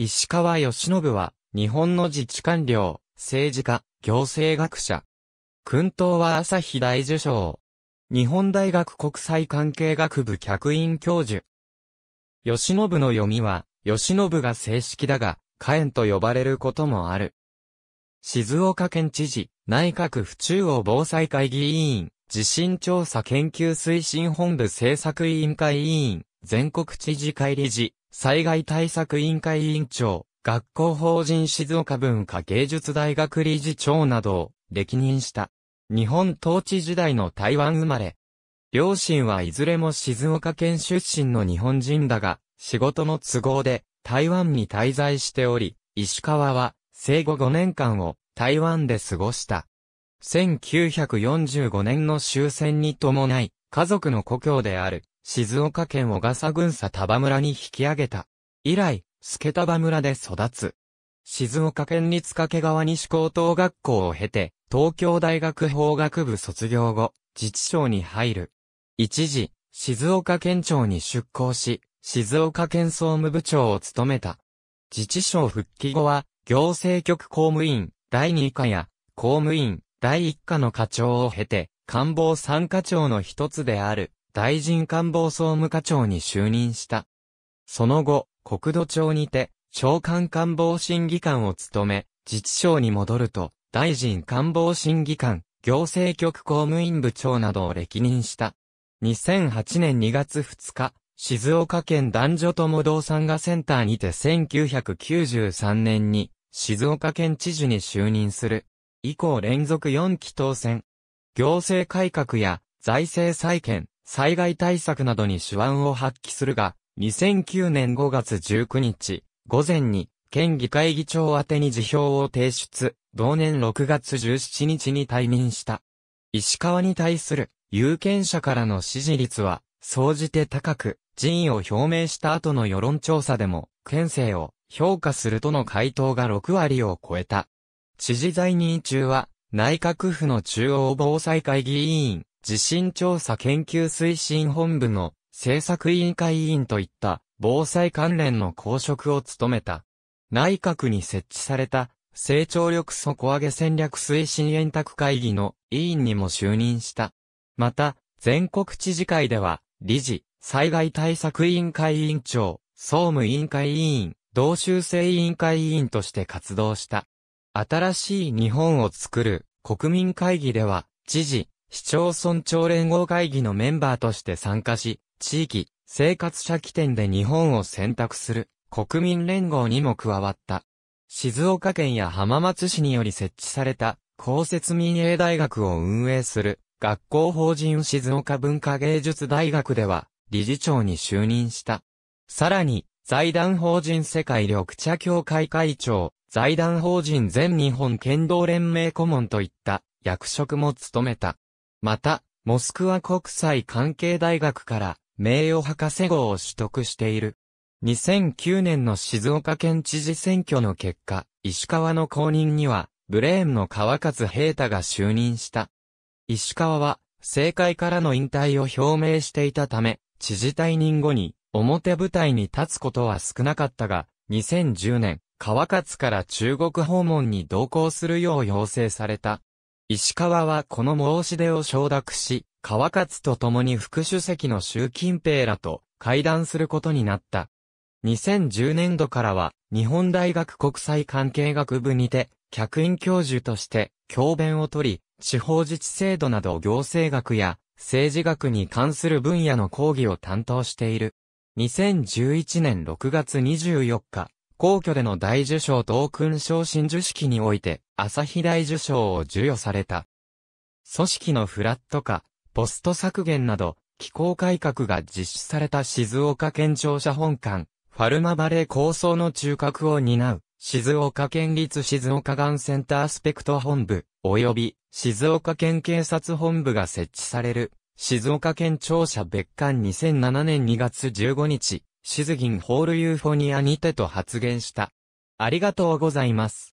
石川義信は、日本の自治官僚、政治家、行政学者。訓党は朝日大受賞。日本大学国際関係学部客員教授。義信の読みは、義信が正式だが、火炎と呼ばれることもある。静岡県知事、内閣府中央防災会議委員、地震調査研究推進本部政策委員会委員、全国知事会理事、災害対策委員会委員長、学校法人静岡文化芸術大学理事長などを歴任した。日本統治時代の台湾生まれ。両親はいずれも静岡県出身の日本人だが、仕事の都合で台湾に滞在しており、石川は生後5年間を台湾で過ごした。1945年の終戦に伴い、家族の故郷である静岡県小笠郡佐田場村に引き上げた。以来、助田場村で育つ。静岡県立掛川西高等学校を経て、東京大学法学部卒業後、自治省に入る。一時、静岡県庁に出向し、静岡県総務部長を務めた。自治省復帰後は、行政局公務員第2課や公務員第1課の課長を経て、官房参課長の一つである大臣官房総務課長に就任した。その後、国土庁にて、長官官房審議官を務め、自治省に戻ると、大臣官房審議官、行政局公務員部長などを歴任した。2008年2月2日、静岡県男女共動産がセンターにて1993年に、静岡県知事に就任する。以降連続4期当選。行政改革や財政再建、災害対策などに手腕を発揮するが、2009年5月19日、午前に、県議会議長宛に辞表を提出、同年6月17日に退任した。石川に対する有権者からの支持率は、総じて高く、人意を表明した後の世論調査でも、県政を評価するとの回答が6割を超えた。知事在任中は、内閣府の中央防災会議委員、地震調査研究推進本部の政策委員会委員といった防災関連の公職を務めた。内閣に設置された成長力底上げ戦略推進円卓会議の委員にも就任した。また、全国知事会では、理事、災害対策委員会委員長、総務委員会委員、同州制委員会委員として活動した。新しい日本を作る国民会議では、知事、市町村長連合会議のメンバーとして参加し、地域、生活者起点で日本を選択する国民連合にも加わった。静岡県や浜松市により設置された公設民営大学を運営する学校法人静岡文化芸術大学では理事長に就任した。さらに財団法人世界緑茶協会会長、財団法人全日本剣道連盟顧問といった役職も務めた。また、モスクワ国際関係大学から名誉博士号を取得している。2009年の静岡県知事選挙の結果、石川の公認には、ブレーンの川勝平太が就任した。石川は、政界からの引退を表明していたため、知事退任後に、表舞台に立つことは少なかったが、2010年、川勝から中国訪問に同行するよう要請された。石川はこの申し出を承諾し、川勝と共に副主席の習近平らと会談することになった。2010年度からは、日本大学国際関係学部にて、客員教授として、教鞭を取り、地方自治制度など行政学や政治学に関する分野の講義を担当している。2011年6月24日、皇居での大受賞と勲章真授式において、朝日大受賞を授与された。組織のフラット化、ポスト削減など、機構改革が実施された静岡県庁舎本館、ファルマバレー構想の中核を担う、静岡県立静岡がんセンタースペクト本部、及び静岡県警察本部が設置される、静岡県庁舎別館2007年2月15日、シズギンホールユーフォニアにてと発言した。ありがとうございます。